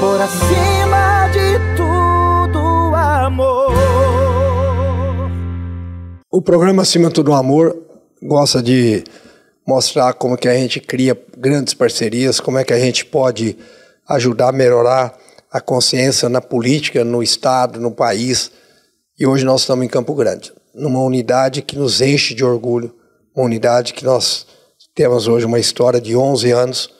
por acima de tudo, amor. O programa Acima de Tudo Amor gosta de mostrar como que a gente cria grandes parcerias, como é que a gente pode ajudar a melhorar a consciência na política, no estado, no país. E hoje nós estamos em Campo Grande, numa unidade que nos enche de orgulho, uma unidade que nós temos hoje uma história de 11 anos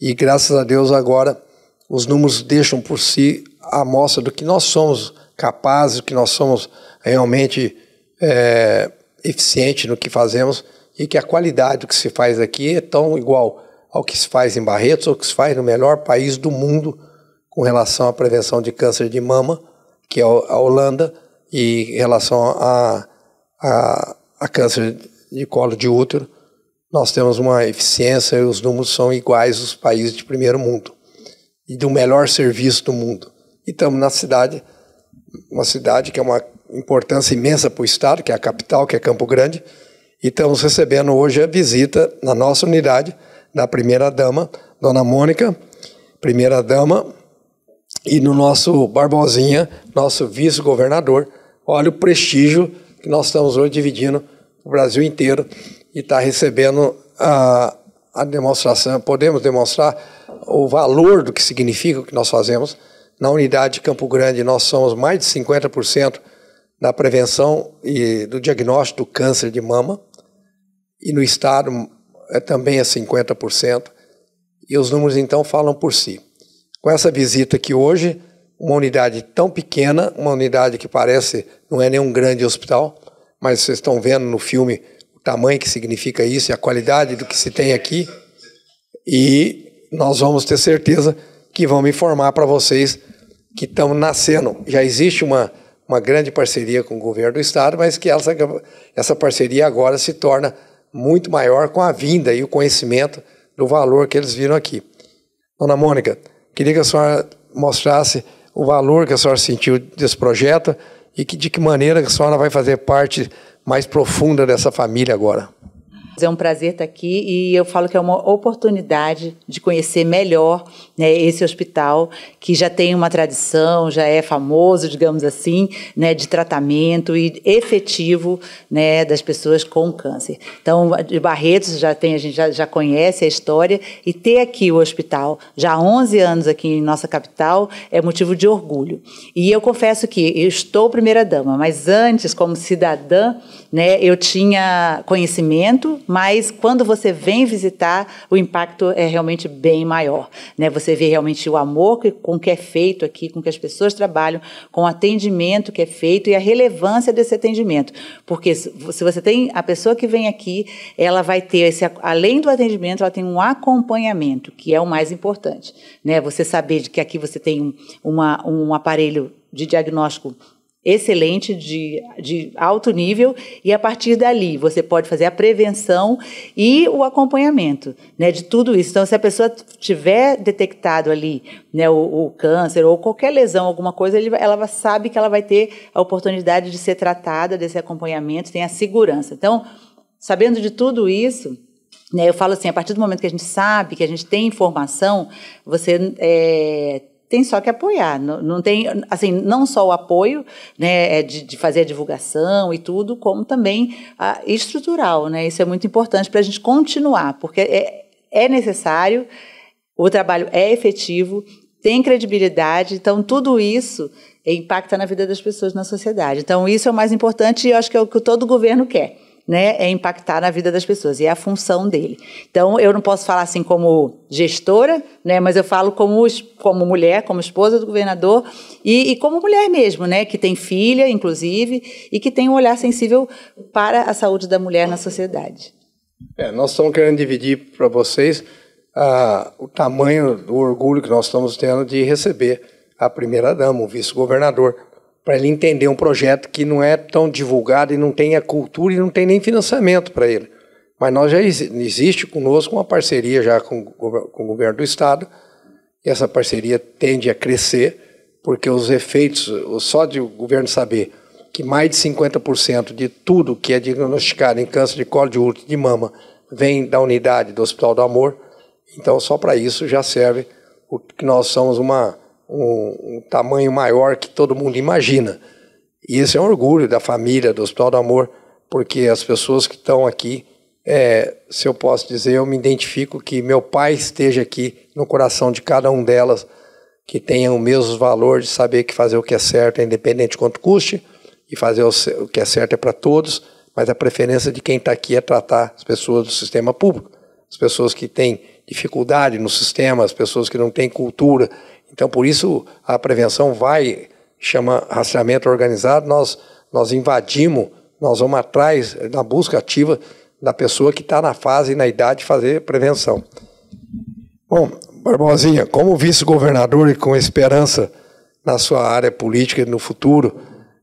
e graças a Deus agora os números deixam por si a amostra do que nós somos capazes, do que nós somos realmente é, eficientes no que fazemos e que a qualidade do que se faz aqui é tão igual ao que se faz em Barretos ou que se faz no melhor país do mundo com relação à prevenção de câncer de mama, que é a Holanda, e em relação a, a, a câncer de colo de útero, nós temos uma eficiência e os números são iguais aos países de primeiro mundo e do melhor serviço do mundo. E estamos na cidade, uma cidade que é uma importância imensa para o Estado, que é a capital, que é Campo Grande, e estamos recebendo hoje a visita na nossa unidade da primeira-dama, Dona Mônica, primeira-dama, e no nosso Barbosinha, nosso vice-governador. Olha o prestígio que nós estamos hoje dividindo o Brasil inteiro e está recebendo a, a demonstração, podemos demonstrar o valor do que significa o que nós fazemos. Na unidade de Campo Grande, nós somos mais de 50% na prevenção e do diagnóstico do câncer de mama. E no estado é, também é 50%. E os números então falam por si. Com essa visita aqui hoje, uma unidade tão pequena, uma unidade que parece não é nenhum grande hospital, mas vocês estão vendo no filme o tamanho que significa isso e a qualidade do que se tem aqui. E nós vamos ter certeza que vamos informar para vocês que estamos nascendo. Já existe uma, uma grande parceria com o governo do estado, mas que essa, essa parceria agora se torna muito maior com a vinda e o conhecimento do valor que eles viram aqui. Dona Mônica, queria que a senhora mostrasse o valor que a senhora sentiu desse projeto e que, de que maneira a senhora vai fazer parte mais profunda dessa família agora. É um prazer estar aqui e eu falo que é uma oportunidade de conhecer melhor né, esse hospital que já tem uma tradição, já é famoso, digamos assim, né, de tratamento e efetivo né, das pessoas com câncer. Então, de Barretos já tem a gente já, já conhece a história e ter aqui o hospital já há 11 anos aqui em nossa capital é motivo de orgulho. E eu confesso que eu estou primeira dama, mas antes como cidadã, né, eu tinha conhecimento, mas quando você vem visitar, o impacto é realmente bem maior, né? Você você vê realmente o amor com que é feito aqui, com que as pessoas trabalham, com o atendimento que é feito e a relevância desse atendimento. Porque se você tem a pessoa que vem aqui, ela vai ter esse além do atendimento, ela tem um acompanhamento, que é o mais importante, né? Você saber de que aqui você tem um, uma, um aparelho de diagnóstico excelente, de, de alto nível, e a partir dali você pode fazer a prevenção e o acompanhamento né, de tudo isso. Então, se a pessoa tiver detectado ali né, o, o câncer ou qualquer lesão, alguma coisa, ele, ela sabe que ela vai ter a oportunidade de ser tratada desse acompanhamento, tem a segurança. Então, sabendo de tudo isso, né, eu falo assim, a partir do momento que a gente sabe, que a gente tem informação, você é, tem só que apoiar. Não, não, tem, assim, não só o apoio né, é de, de fazer a divulgação e tudo, como também a estrutural. Né? Isso é muito importante para a gente continuar, porque é, é necessário, o trabalho é efetivo, tem credibilidade, então tudo isso impacta na vida das pessoas na sociedade. Então, isso é o mais importante e eu acho que é o que todo governo quer né, é impactar na vida das pessoas e é a função dele. Então eu não posso falar assim como gestora, né, mas eu falo como como mulher, como esposa do governador e, e como mulher mesmo, né, que tem filha, inclusive, e que tem um olhar sensível para a saúde da mulher na sociedade. É, nós estamos querendo dividir para vocês o tamanho do orgulho que nós estamos tendo de receber a primeira dama, o vice-governador para ele entender um projeto que não é tão divulgado e não tem a cultura e não tem nem financiamento para ele. Mas nós já existe conosco uma parceria já com, com o governo do estado e essa parceria tende a crescer porque os efeitos, só de o governo saber que mais de 50% de tudo que é diagnosticado em câncer de colo de útero de mama vem da unidade do Hospital do Amor, então só para isso já serve o que nós somos uma um, um tamanho maior que todo mundo imagina. E esse é um orgulho da família, do Hospital do Amor, porque as pessoas que estão aqui, é, se eu posso dizer, eu me identifico que meu pai esteja aqui no coração de cada um delas, que tenham o mesmo valor de saber que fazer o que é certo é independente de quanto custe, e fazer o que é certo é para todos, mas a preferência de quem está aqui é tratar as pessoas do sistema público, as pessoas que têm dificuldade no sistema, as pessoas que não têm cultura, então, por isso, a prevenção vai, chama rastreamento organizado, nós, nós invadimos, nós vamos atrás na busca ativa da pessoa que está na fase e na idade de fazer prevenção. Bom, Barbosinha, como vice-governador e com esperança na sua área política e no futuro,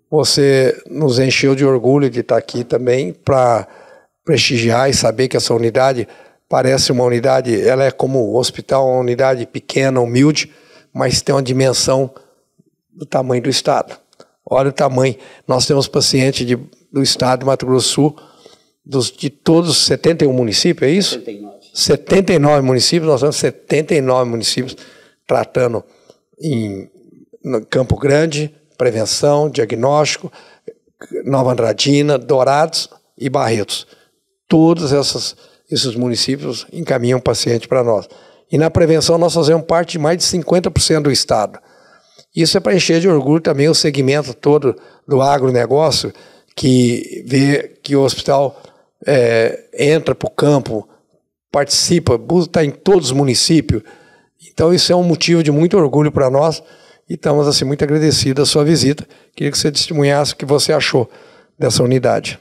você nos encheu de orgulho de estar tá aqui também para prestigiar e saber que essa unidade parece uma unidade, ela é como o hospital, uma unidade pequena, humilde, mas tem uma dimensão do tamanho do Estado. Olha o tamanho. Nós temos pacientes de, do Estado de Mato Grosso do Sul, dos, de todos os 71 municípios, é isso? 79. 79 municípios, nós temos 79 municípios tratando em Campo Grande, prevenção, diagnóstico, Nova Andradina, Dourados e Barretos. Todos essas, esses municípios encaminham paciente para nós. E na prevenção nós fazemos parte de mais de 50% do Estado. Isso é para encher de orgulho também o segmento todo do agronegócio, que vê que o hospital é, entra para o campo, participa, está em todos os municípios. Então isso é um motivo de muito orgulho para nós e estamos assim muito agradecidos à sua visita. Queria que você testemunhasse o que você achou dessa unidade.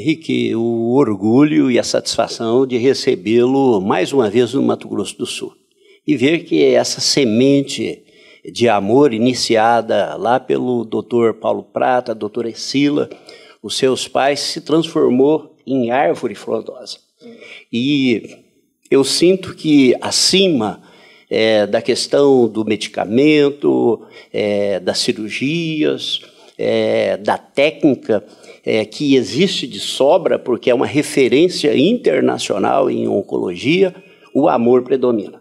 Henrique, o orgulho e a satisfação de recebê-lo mais uma vez no Mato Grosso do Sul e ver que essa semente de amor iniciada lá pelo Dr. Paulo Prata, doutora Sila, os seus pais, se transformou em árvore frondosa. E eu sinto que acima é, da questão do medicamento, é, das cirurgias, é, da técnica é, que existe de sobra, porque é uma referência internacional em oncologia, o amor predomina.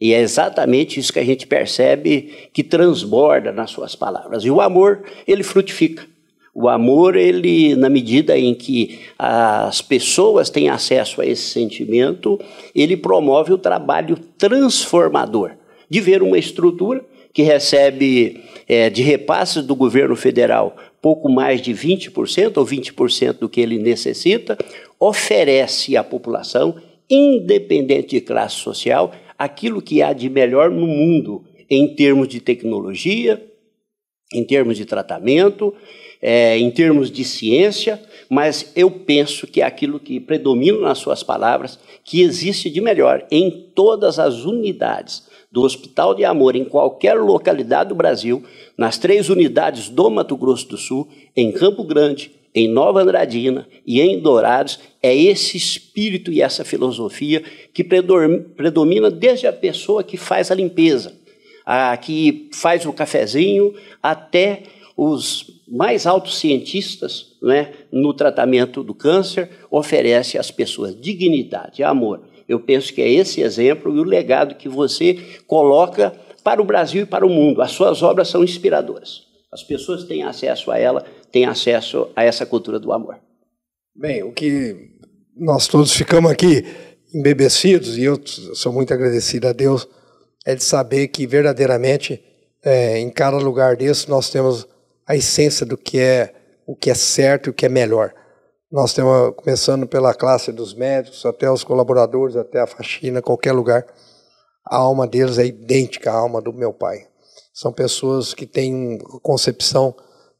E é exatamente isso que a gente percebe que transborda nas suas palavras. E o amor, ele frutifica. O amor, ele, na medida em que as pessoas têm acesso a esse sentimento, ele promove o trabalho transformador de ver uma estrutura que recebe é, de repasses do governo federal pouco mais de 20% ou 20% do que ele necessita, oferece à população, independente de classe social, aquilo que há de melhor no mundo em termos de tecnologia, em termos de tratamento, é, em termos de ciência, mas eu penso que é aquilo que predomina nas suas palavras, que existe de melhor em todas as unidades do Hospital de Amor, em qualquer localidade do Brasil, nas três unidades do Mato Grosso do Sul, em Campo Grande, em Nova Andradina e em Dourados, é esse espírito e essa filosofia que predomina desde a pessoa que faz a limpeza, a que faz o cafezinho, até os mais altos cientistas né, no tratamento do câncer oferece às pessoas dignidade, amor. Eu penso que é esse exemplo e o legado que você coloca para o Brasil e para o mundo. As suas obras são inspiradoras. As pessoas têm acesso a ela, têm acesso a essa cultura do amor. Bem, o que nós todos ficamos aqui embebecidos, e eu sou muito agradecido a Deus, é de saber que verdadeiramente é, em cada lugar desse nós temos a essência do que é o que é certo e o que é melhor. Nós temos, começando pela classe dos médicos, até os colaboradores, até a faxina, qualquer lugar, a alma deles é idêntica à alma do meu pai. São pessoas que têm uma concepção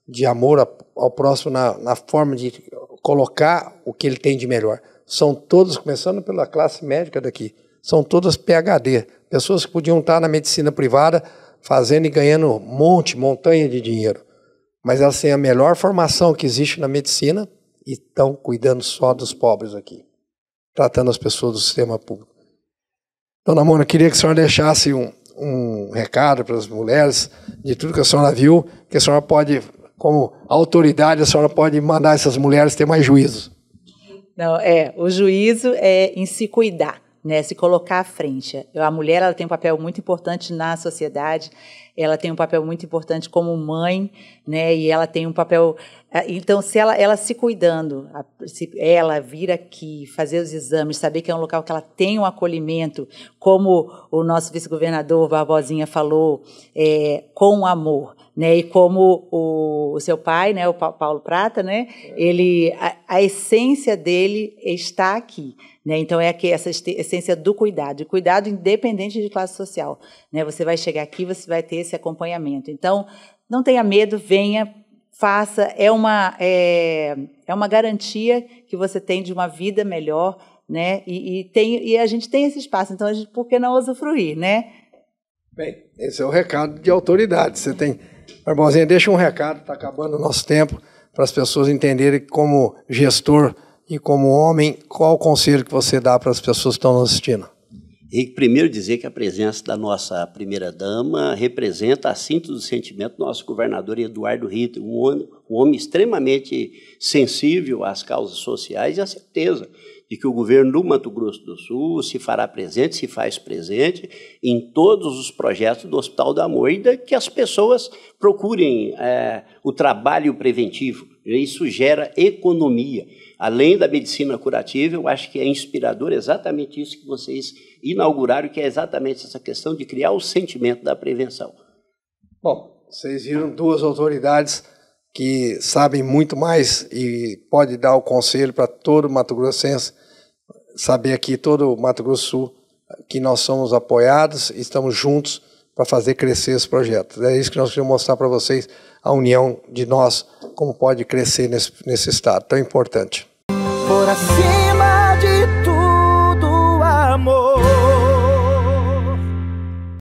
de amor ao próximo na, na forma de colocar o que ele tem de melhor. São todos, começando pela classe médica daqui, são todas PHD, pessoas que podiam estar na medicina privada fazendo e ganhando monte, montanha de dinheiro. Mas elas têm a melhor formação que existe na medicina e estão cuidando só dos pobres aqui, tratando as pessoas do sistema público. Dona então, Mona, queria que a senhora deixasse um, um recado para as mulheres de tudo que a senhora viu, que a senhora pode, como autoridade, a senhora pode mandar essas mulheres ter mais juízo. Não, é, o juízo é em se cuidar né, se colocar à frente. A mulher ela tem um papel muito importante na sociedade, ela tem um papel muito importante como mãe, né, e ela tem um papel. Eh, então, se ela, ela se cuidando, se ela vir aqui, fazer os exames, saber que é um local que ela tem um acolhimento, como o nosso vice-governador Barbosinha falou, é, com amor. Né, e como o, o, seu pai, né, o Paulo Prata, né, ele a, a essência dele está aqui, né? Então é aqui essa essência do cuidado, cuidado independente de classe social, né? Você vai chegar aqui, você vai ter esse acompanhamento. Então não tenha medo, venha, faça, é uma é, é uma garantia que você tem de uma vida melhor, né? E, e tem e a gente tem esse espaço, então a gente por que não usufruir, né? Bem, esse é o recado de autoridade. Você tem Barbãozinho, deixa um recado, está acabando o nosso tempo, para as pessoas entenderem como gestor e como homem, qual o conselho que você dá para as pessoas que estão nos assistindo? E primeiro dizer que a presença da nossa primeira-dama representa a síntese do sentimento do nosso governador Eduardo Ritter, um homem, um homem extremamente sensível às causas sociais e à certeza de que o governo do Mato Grosso do Sul se fará presente, se faz presente em todos os projetos do Hospital da Moida, que as pessoas procurem é, o trabalho preventivo. Isso gera economia. Além da medicina curativa, eu acho que é inspirador exatamente isso que vocês inauguraram, que é exatamente essa questão de criar o sentimento da prevenção. Bom, vocês viram duas autoridades que sabem muito mais e pode dar o conselho para todo o Mato Grossense saber aqui todo o Mato Grosso Sul que nós somos apoiados e estamos juntos para fazer crescer esse projeto. É isso que nós queremos mostrar para vocês a união de nós como pode crescer nesse, nesse estado tão importante. Por acima de tudo, amor.